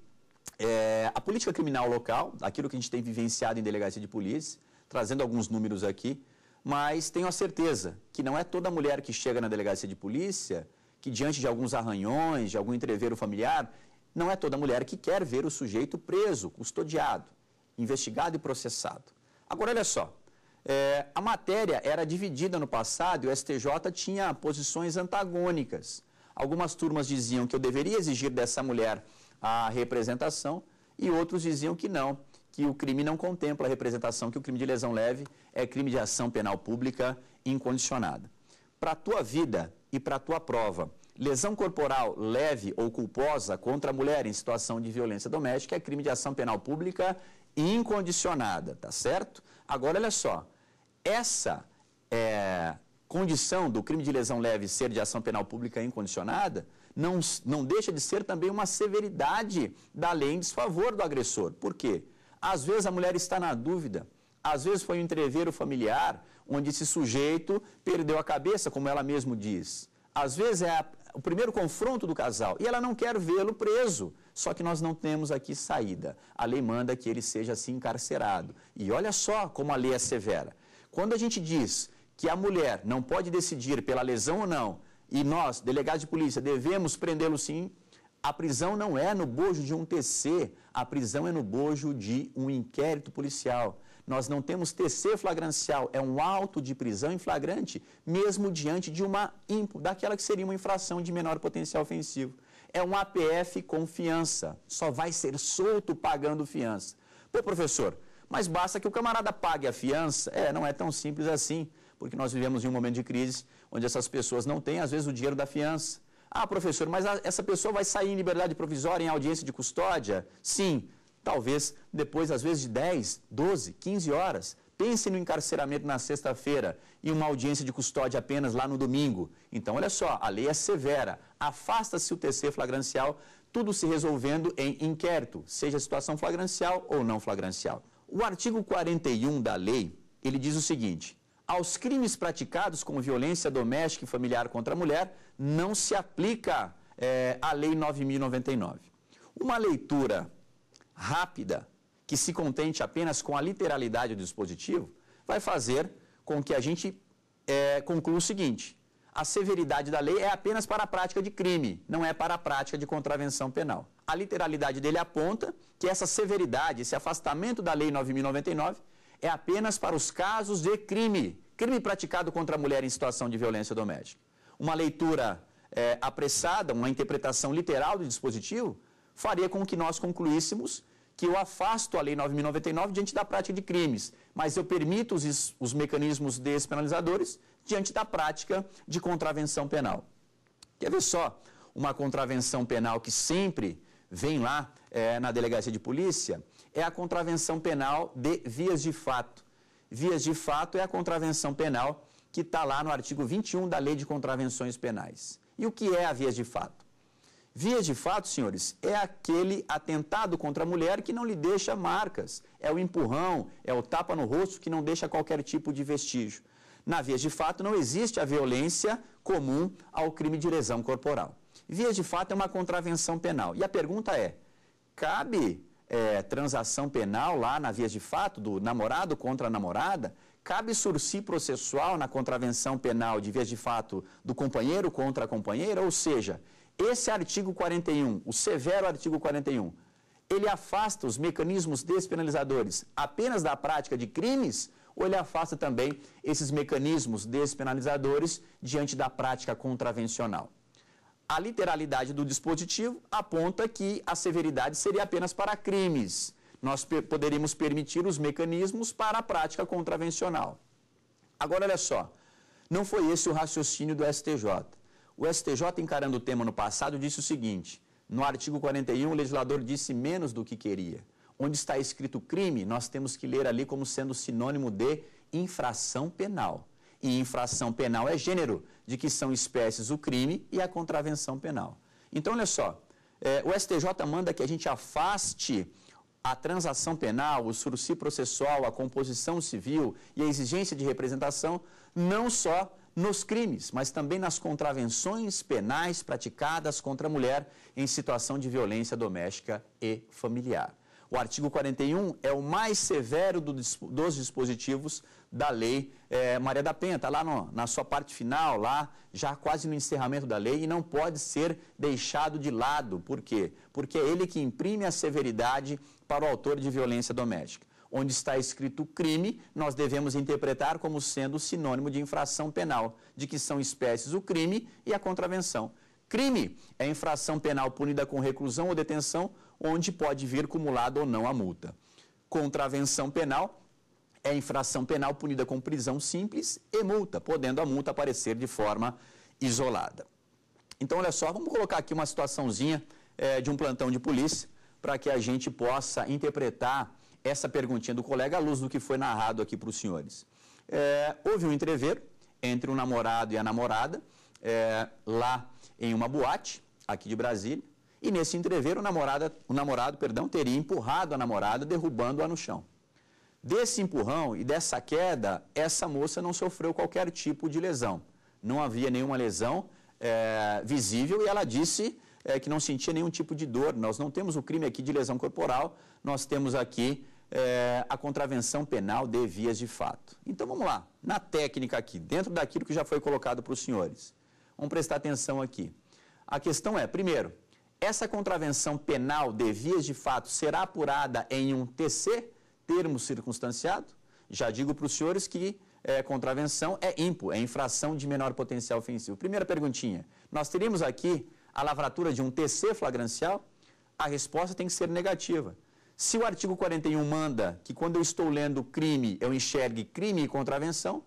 é, a política criminal local, aquilo que a gente tem vivenciado em delegacia de polícia, trazendo alguns números aqui, mas tenho a certeza que não é toda mulher que chega na delegacia de polícia que diante de alguns arranhões, de algum entreveiro familiar, não é toda mulher que quer ver o sujeito preso, custodiado, investigado e processado. Agora, olha só, é, a matéria era dividida no passado e o STJ tinha posições antagônicas. Algumas turmas diziam que eu deveria exigir dessa mulher a representação e outros diziam que não, que o crime não contempla a representação, que o crime de lesão leve é crime de ação penal pública incondicionada. Para a tua vida e para a tua prova, lesão corporal leve ou culposa contra a mulher em situação de violência doméstica é crime de ação penal pública incondicionada, tá certo? Agora, olha só, essa é, condição do crime de lesão leve ser de ação penal pública incondicionada não, não deixa de ser também uma severidade da lei em desfavor do agressor. Por quê? Às vezes a mulher está na dúvida, às vezes foi um entreveiro familiar onde esse sujeito perdeu a cabeça, como ela mesmo diz. Às vezes é a, o primeiro confronto do casal e ela não quer vê-lo preso. Só que nós não temos aqui saída. A lei manda que ele seja assim encarcerado. E olha só como a lei é severa. Quando a gente diz que a mulher não pode decidir pela lesão ou não, e nós, delegados de polícia, devemos prendê-lo sim, a prisão não é no bojo de um TC, a prisão é no bojo de um inquérito policial. Nós não temos TC flagrancial, é um auto de prisão em flagrante, mesmo diante de uma daquela que seria uma infração de menor potencial ofensivo. É um APF com fiança, só vai ser solto pagando fiança. Pô, professor, mas basta que o camarada pague a fiança. É, não é tão simples assim, porque nós vivemos em um momento de crise onde essas pessoas não têm, às vezes, o dinheiro da fiança. Ah, professor, mas essa pessoa vai sair em liberdade provisória, em audiência de custódia? Sim, talvez depois, às vezes, de 10, 12, 15 horas. Pense no encarceramento na sexta-feira e uma audiência de custódia apenas lá no domingo. Então, olha só, a lei é severa. Afasta-se o TC flagrancial, tudo se resolvendo em inquérito, seja situação flagrancial ou não flagrancial. O artigo 41 da lei, ele diz o seguinte: aos crimes praticados com violência doméstica e familiar contra a mulher, não se aplica é, a Lei 9.099. Uma leitura rápida, que se contente apenas com a literalidade do dispositivo, vai fazer com que a gente é, conclua o seguinte: a severidade da lei é apenas para a prática de crime, não é para a prática de contravenção penal. A literalidade dele aponta que essa severidade, esse afastamento da Lei 9.099, é apenas para os casos de crime, crime praticado contra a mulher em situação de violência doméstica. Uma leitura é, apressada, uma interpretação literal do dispositivo, faria com que nós concluíssemos que eu afasto a Lei 9.099 diante da prática de crimes, mas eu permito os, os mecanismos despenalizadores diante da prática de contravenção penal. Quer ver só uma contravenção penal que sempre vem lá é, na delegacia de polícia? É a contravenção penal de vias de fato. Vias de fato é a contravenção penal que está lá no artigo 21 da Lei de Contravenções Penais. E o que é a vias de fato? Vias de fato, senhores, é aquele atentado contra a mulher que não lhe deixa marcas. É o empurrão, é o tapa no rosto que não deixa qualquer tipo de vestígio. Na via de fato, não existe a violência comum ao crime de lesão corporal. Via de fato é uma contravenção penal. E a pergunta é: cabe é, transação penal lá na via de fato, do namorado contra a namorada? Cabe sursi processual na contravenção penal de via de fato do companheiro contra a companheira? Ou seja, esse artigo 41, o severo artigo 41, ele afasta os mecanismos despenalizadores apenas da prática de crimes ou ele afasta também esses mecanismos despenalizadores diante da prática contravencional. A literalidade do dispositivo aponta que a severidade seria apenas para crimes. Nós poderíamos permitir os mecanismos para a prática contravencional. Agora, olha só, não foi esse o raciocínio do STJ. O STJ, encarando o tema no passado, disse o seguinte: no artigo 41, o legislador disse menos do que queria. Onde está escrito crime, nós temos que ler ali como sendo sinônimo de infração penal. E infração penal é gênero, de que são espécies o crime e a contravenção penal. Então, olha só, é, o STJ manda que a gente afaste a transação penal, o sursi processual, a composição civil e a exigência de representação, não só nos crimes, mas também nas contravenções penais praticadas contra a mulher em situação de violência doméstica e familiar. O artigo 41 é o mais severo do, dos dispositivos da lei é, Maria da Penha. Está lá no, na sua parte final, lá já quase no encerramento da lei e não pode ser deixado de lado. Por quê? Porque é ele que imprime a severidade para o autor de violência doméstica. Onde está escrito crime, nós devemos interpretar como sendo sinônimo de infração penal, de que são espécies o crime e a contravenção. Crime é infração penal punida com reclusão ou detenção onde pode vir acumulada ou não a multa. Contravenção penal é infração penal punida com prisão simples e multa, podendo a multa aparecer de forma isolada. Então, olha só, vamos colocar aqui uma situaçãozinha é, de um plantão de polícia para que a gente possa interpretar essa perguntinha do colega à luz do que foi narrado aqui para os senhores. É, houve um entrever entre o namorado e a namorada é, lá em uma boate aqui de Brasília. E nesse entrever, o, o namorado perdão, teria empurrado a namorada, derrubando-a no chão. Desse empurrão e dessa queda, essa moça não sofreu qualquer tipo de lesão. Não havia nenhuma lesão é, visível e ela disse é, que não sentia nenhum tipo de dor. Nós não temos o crime aqui de lesão corporal, nós temos aqui é, a contravenção penal de vias de fato. Então vamos lá, na técnica aqui, dentro daquilo que já foi colocado para os senhores. Vamos prestar atenção aqui. A questão é, primeiro, essa contravenção penal de vias de fato será apurada em um TC, termo circunstanciado? Já digo para os senhores que é, contravenção é ímpo, é infração de menor potencial ofensivo. Primeira perguntinha, nós teríamos aqui a lavratura de um TC flagrancial? A resposta tem que ser negativa. Se o artigo 41 manda que quando eu estou lendo crime, eu enxergue crime e contravenção,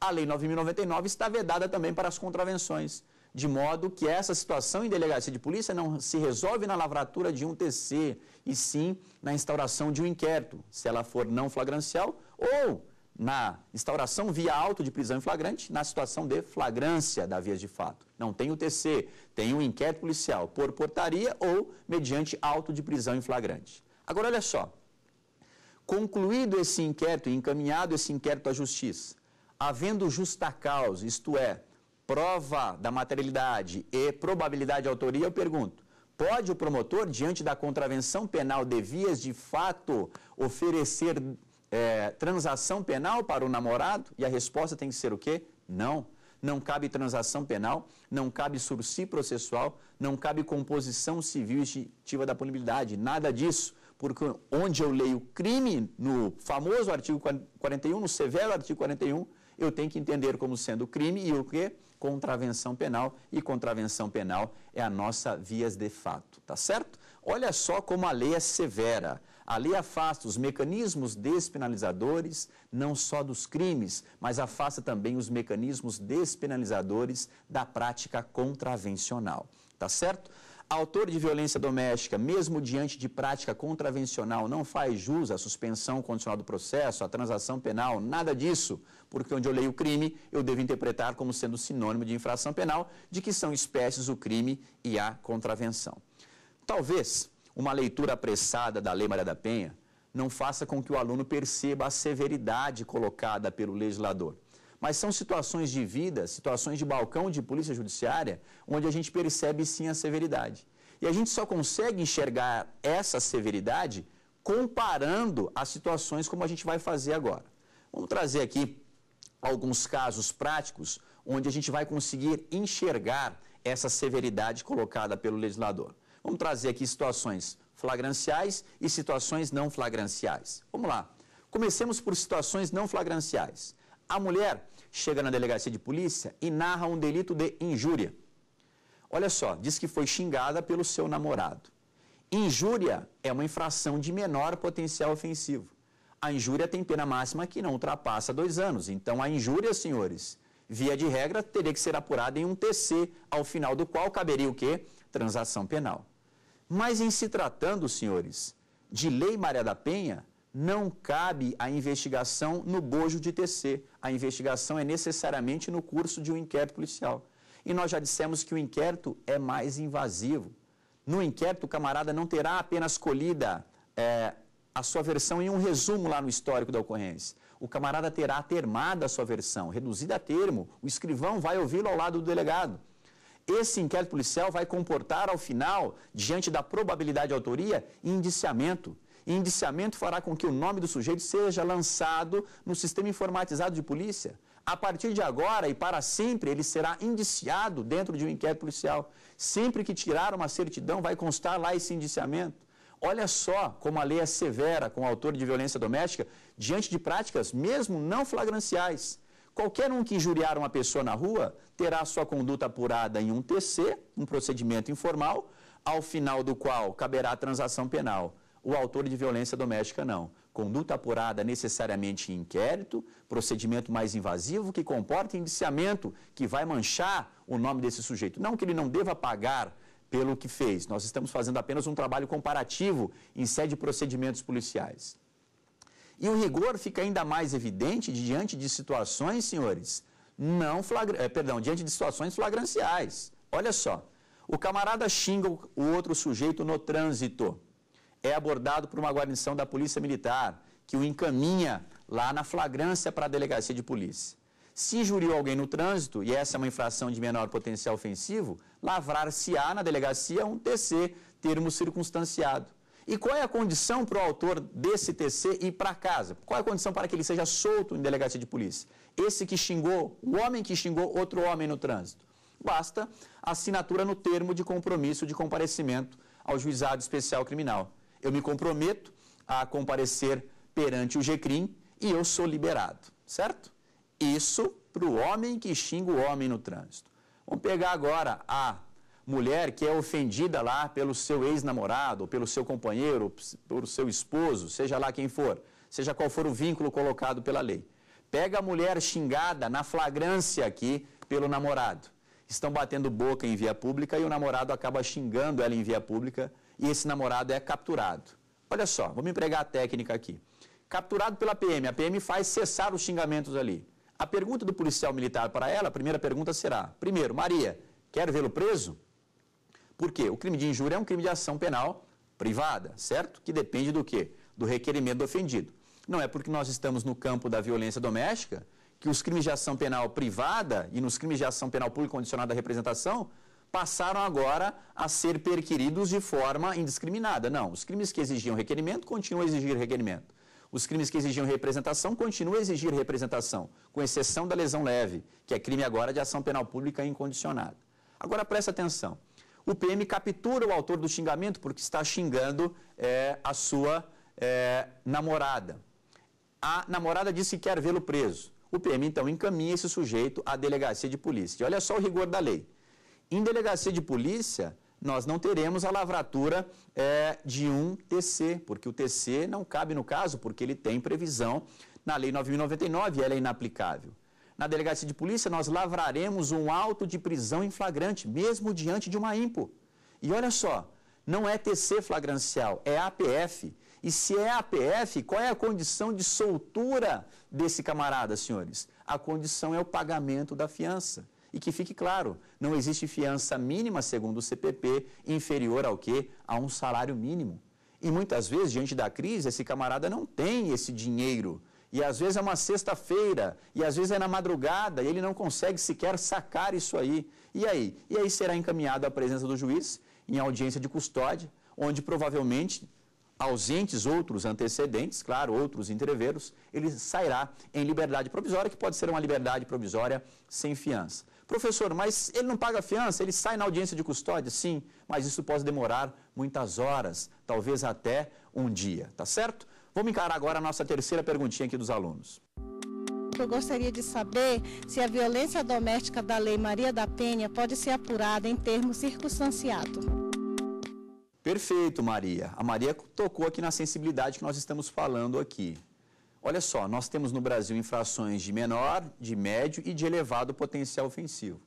a lei 9.099 está vedada também para as contravenções de modo que essa situação em delegacia de polícia não se resolve na lavratura de um TC, e sim na instauração de um inquérito, se ela for não flagrancial, ou na instauração via auto de prisão em flagrante, na situação de flagrância da via de fato. Não tem o TC, tem o um inquérito policial por portaria ou mediante auto de prisão em flagrante. Agora, olha só. Concluído esse inquérito e encaminhado esse inquérito à justiça, havendo justa causa, isto é, prova da materialidade e probabilidade de autoria, eu pergunto: pode o promotor, diante da contravenção penal de vias de fato, oferecer é, transação penal para o namorado? E a resposta tem que ser o quê? Não. Não cabe transação penal, não cabe sursi processual, não cabe composição civil instintiva da punibilidade, nada disso. Porque onde eu leio crime, no famoso artigo 41, no severo artigo 41, eu tenho que entender como sendo crime e o quê? contravenção penal e contravenção penal é a nossa vias de fato, tá certo? Olha só como a lei é severa. A lei afasta os mecanismos despenalizadores, não só dos crimes, mas afasta também os mecanismos despenalizadores da prática contravencional. Tá certo? Autor de violência doméstica, mesmo diante de prática contravencional, não faz jus à suspensão condicional do processo, à transação penal, nada disso porque onde eu leio crime, eu devo interpretar como sendo sinônimo de infração penal, de que são espécies o crime e a contravenção. Talvez uma leitura apressada da Lei Maria da Penha não faça com que o aluno perceba a severidade colocada pelo legislador. Mas são situações de vida, situações de balcão de polícia judiciária, onde a gente percebe sim a severidade. E a gente só consegue enxergar essa severidade comparando as situações como a gente vai fazer agora. Vamos trazer aqui alguns casos práticos onde a gente vai conseguir enxergar essa severidade colocada pelo legislador. Vamos trazer aqui situações flagranciais e situações não flagranciais. Vamos lá. Comecemos por situações não flagranciais. A mulher chega na delegacia de polícia e narra um delito de injúria. Olha só, diz que foi xingada pelo seu namorado. Injúria é uma infração de menor potencial ofensivo a injúria tem pena máxima que não ultrapassa dois anos. Então, a injúria, senhores, via de regra, teria que ser apurada em um TC, ao final do qual caberia o quê? Transação penal. Mas em se tratando, senhores, de Lei Maria da Penha, não cabe a investigação no bojo de TC. A investigação é necessariamente no curso de um inquérito policial. E nós já dissemos que o inquérito é mais invasivo. No inquérito, o camarada não terá apenas colhida é, a sua versão em um resumo lá no histórico da ocorrência. O camarada terá termada a sua versão, reduzida a termo. O escrivão vai ouvi-lo ao lado do delegado. Esse inquérito policial vai comportar, ao final, diante da probabilidade de autoria, indiciamento. E indiciamento fará com que o nome do sujeito seja lançado no sistema informatizado de polícia. A partir de agora e para sempre, ele será indiciado dentro de um inquérito policial. Sempre que tirar uma certidão, vai constar lá esse indiciamento. Olha só como a lei é severa com o autor de violência doméstica diante de práticas mesmo não flagranciais. Qualquer um que injuriar uma pessoa na rua terá sua conduta apurada em um TC, um procedimento informal, ao final do qual caberá a transação penal. O autor de violência doméstica não. Conduta apurada necessariamente em inquérito, procedimento mais invasivo que comporta indiciamento que vai manchar o nome desse sujeito. Não que ele não deva pagar pelo que fez. Nós estamos fazendo apenas um trabalho comparativo em sede de procedimentos policiais. E o rigor fica ainda mais evidente diante de situações, senhores, não flagra... Eh, perdão, diante de situações flagranciais. Olha só, o camarada xinga o outro sujeito no trânsito. É abordado por uma guarnição da Polícia Militar, que o encaminha lá na flagrância para a delegacia de polícia. Se injuriou alguém no trânsito, e essa é uma infração de menor potencial ofensivo, lavrar-se-á na delegacia um TC, termo circunstanciado. E qual é a condição para o autor desse TC ir para casa? Qual é a condição para que ele seja solto em delegacia de polícia? Esse que xingou, o homem que xingou outro homem no trânsito. Basta assinatura no termo de compromisso de comparecimento ao juizado especial criminal. Eu me comprometo a comparecer perante o GCRIM e eu sou liberado, certo? Isso para o homem que xinga o homem no trânsito. Vamos pegar agora a mulher que é ofendida lá pelo seu ex-namorado, pelo seu companheiro, pelo seu esposo, seja lá quem for, seja qual for o vínculo colocado pela lei. Pega a mulher xingada na flagrância aqui pelo namorado. Estão batendo boca em via pública e o namorado acaba xingando ela em via pública e esse namorado é capturado. Olha só, vamos empregar a técnica aqui. Capturado pela PM, a PM faz cessar os xingamentos ali. A pergunta do policial militar para ela, a primeira pergunta será: primeiro, Maria, quer vê-lo preso? Por quê? O crime de injúria é um crime de ação penal privada, certo? Que depende do quê? Do requerimento do ofendido. Não é porque nós estamos no campo da violência doméstica que os crimes de ação penal privada e nos crimes de ação penal pública condicionada à representação passaram agora a ser perquiridos de forma indiscriminada. Não, os crimes que exigiam requerimento continuam a exigir requerimento. Os crimes que exigiam representação continuam a exigir representação, com exceção da lesão leve, que é crime agora de ação penal pública incondicionada. Agora presta atenção. O PM captura o autor do xingamento porque está xingando é, a sua é, namorada. A namorada disse que quer vê-lo preso. O PM, então, encaminha esse sujeito à delegacia de polícia. E olha só o rigor da lei. Em delegacia de polícia, nós não teremos a lavratura é, de um TC, porque o TC não cabe no caso, porque ele tem previsão na Lei 9.099 e ela é inaplicável. Na delegacia de polícia, nós lavraremos um auto de prisão em flagrante, mesmo diante de uma IMPO. E olha só, não é TC flagrancial, é APF. E se é APF, qual é a condição de soltura desse camarada, senhores? A condição é o pagamento da fiança. E que fique claro, não existe fiança mínima, segundo o CPP, inferior ao que? A um salário mínimo. E muitas vezes, diante da crise, esse camarada não tem esse dinheiro. E às vezes é uma sexta-feira, e às vezes é na madrugada, e ele não consegue sequer sacar isso aí. E aí? E aí será encaminhado à presença do juiz, em audiência de custódia, onde provavelmente ausentes outros antecedentes, claro, outros entreveros, ele sairá em liberdade provisória, que pode ser uma liberdade provisória sem fiança. Professor, mas ele não paga fiança, ele sai na audiência de custódia? Sim, mas isso pode demorar muitas horas, talvez até um dia, tá certo? Vamos encarar agora a nossa terceira perguntinha aqui dos alunos. Eu gostaria de saber se a violência doméstica da Lei Maria da Penha pode ser apurada em termos circunstanciados. Perfeito, Maria. A Maria tocou aqui na sensibilidade que nós estamos falando aqui. Olha só, nós temos no Brasil infrações de menor, de médio e de elevado potencial ofensivo.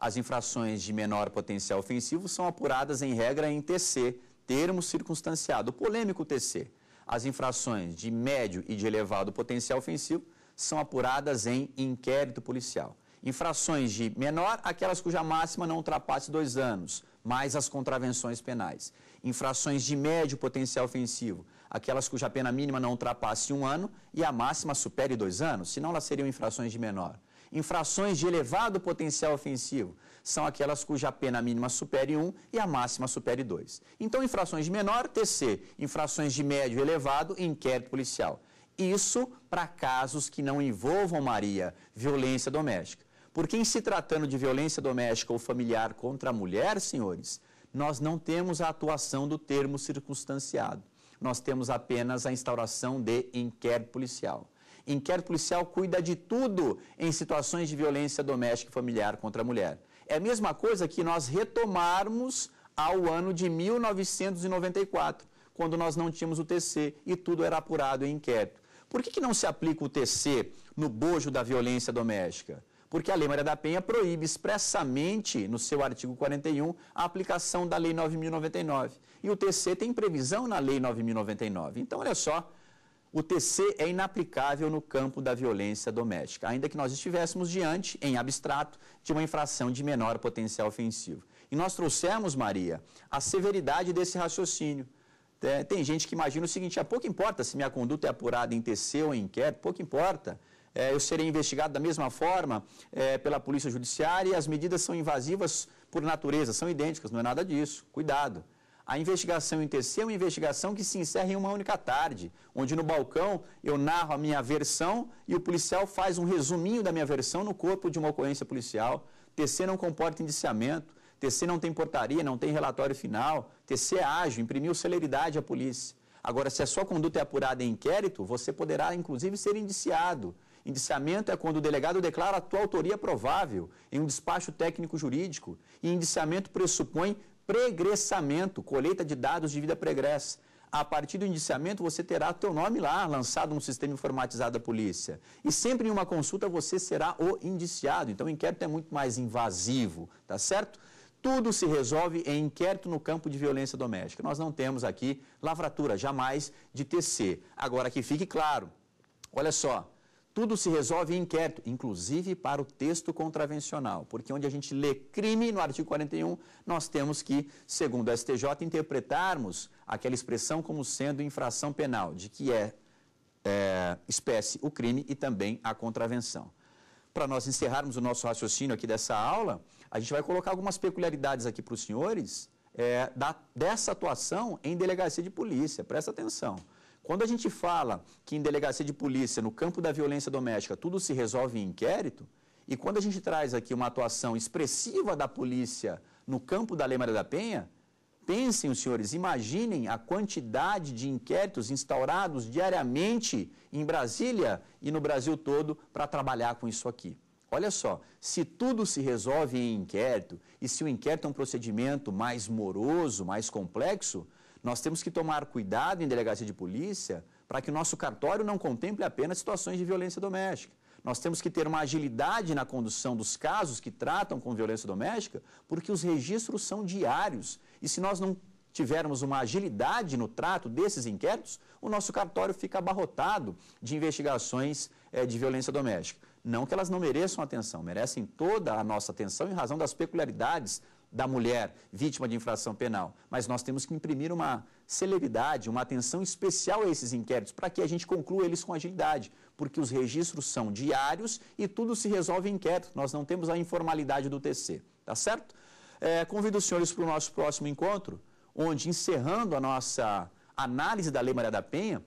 As infrações de menor potencial ofensivo são apuradas em regra em TC, termo circunstanciado, polêmico TC. As infrações de médio e de elevado potencial ofensivo são apuradas em inquérito policial. Infrações de menor, aquelas cuja máxima não ultrapasse dois anos, mais as contravenções penais. Infrações de médio potencial ofensivo, aquelas cuja pena mínima não ultrapasse um ano e a máxima supere dois anos, senão elas seriam infrações de menor. Infrações de elevado potencial ofensivo são aquelas cuja pena mínima supere um e a máxima supere dois. Então, infrações de menor, TC. Infrações de médio e elevado, inquérito policial. Isso para casos que não envolvam, Maria, violência doméstica. Porque em se tratando de violência doméstica ou familiar contra a mulher, senhores, nós não temos a atuação do termo circunstanciado nós temos apenas a instauração de inquérito policial. Inquérito policial cuida de tudo em situações de violência doméstica e familiar contra a mulher. É a mesma coisa que nós retomarmos ao ano de 1994, quando nós não tínhamos o TC e tudo era apurado em inquérito. Por que, que não se aplica o TC no bojo da violência doméstica? porque a Lei Maria da Penha proíbe expressamente, no seu artigo 41, a aplicação da Lei 9.099. E o TC tem previsão na Lei 9.099. Então, olha só, o TC é inaplicável no campo da violência doméstica, ainda que nós estivéssemos diante, em abstrato, de uma infração de menor potencial ofensivo. E nós trouxemos, Maria, a severidade desse raciocínio. É, tem gente que imagina o seguinte: ah, pouco importa se minha conduta é apurada em TC ou em inquérito, pouco importa. É, eu serei investigado da mesma forma é, pela Polícia Judiciária e as medidas são invasivas por natureza, são idênticas, não é nada disso. Cuidado. A investigação em TC é uma investigação que se encerra em uma única tarde, onde no balcão eu narro a minha versão e o policial faz um resuminho da minha versão no corpo de uma ocorrência policial. TC não comporta indiciamento, TC não tem portaria, não tem relatório final, TC é ágil, imprimiu celeridade à polícia. Agora, se a sua conduta é apurada em inquérito, você poderá, inclusive, ser indiciado. Indiciamento é quando o delegado declara a tua autoria provável em um despacho técnico jurídico. E indiciamento pressupõe pregressamento, colheita de dados de vida pregressa. A partir do indiciamento, você terá teu nome lá, lançado no sistema informatizado da polícia. E sempre em uma consulta você será o indiciado. Então, o inquérito é muito mais invasivo, tá certo? tudo se resolve em inquérito no campo de violência doméstica. Nós não temos aqui lavratura jamais de TC. Agora que fique claro, olha só, tudo se resolve em inquérito, inclusive para o texto contravencional, porque onde a gente lê crime no artigo 41, nós temos que, segundo o STJ, interpretarmos aquela expressão como sendo infração penal, de que é, é espécie o crime e também a contravenção. Para nós encerrarmos o nosso raciocínio aqui dessa aula, a gente vai colocar algumas peculiaridades aqui para os senhores é, da, dessa atuação em delegacia de polícia. Presta atenção. Quando a gente fala que em delegacia de polícia, no campo da violência doméstica, tudo se resolve em inquérito, e quando a gente traz aqui uma atuação expressiva da polícia no campo da Lei Maria da Penha, pensem os senhores, imaginem a quantidade de inquéritos instaurados diariamente em Brasília e no Brasil todo para trabalhar com isso aqui. Olha só, se tudo se resolve em inquérito e se o inquérito é um procedimento mais moroso, mais complexo, nós temos que tomar cuidado em delegacia de polícia para que o nosso cartório não contemple apenas situações de violência doméstica. Nós temos que ter uma agilidade na condução dos casos que tratam com violência doméstica, porque os registros são diários. E se nós não tivermos uma agilidade no trato desses inquéritos, o nosso cartório fica abarrotado de investigações é, de violência doméstica. Não que elas não mereçam atenção, merecem toda a nossa atenção em razão das peculiaridades da mulher vítima de infração penal, mas nós temos que imprimir uma celeridade, uma atenção especial a esses inquéritos para que a gente conclua eles com agilidade, porque os registros são diários e tudo se resolve em inquérito. Nós não temos a informalidade do TC, tá certo? É, convido os senhores para o nosso próximo encontro, onde encerrando a nossa análise da Lei Maria da Penha,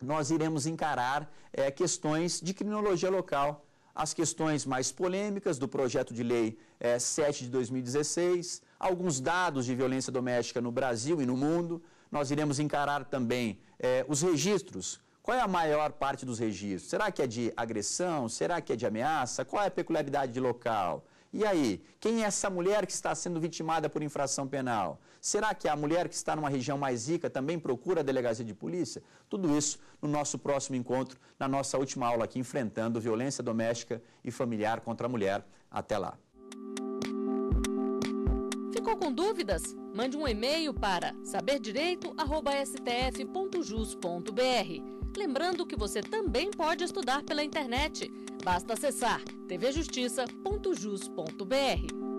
nós iremos encarar é, questões de criminologia local as questões mais polêmicas do projeto de lei é, 7 de 2016, alguns dados de violência doméstica no Brasil e no mundo. Nós iremos encarar também é, os registros. Qual é a maior parte dos registros? Será que é de agressão? Será que é de ameaça? Qual é a peculiaridade de local? E aí, quem é essa mulher que está sendo vitimada por infração penal? Será que é a mulher que está numa região mais rica também procura a delegacia de polícia? Tudo isso no nosso próximo encontro, na nossa última aula aqui, enfrentando violência doméstica e familiar contra a mulher. Até lá. Ficou com dúvidas? Mande um e-mail para saberdireito.stf.jus.br Lembrando que você também pode estudar pela internet. Basta acessar tvjustiça.jus.br.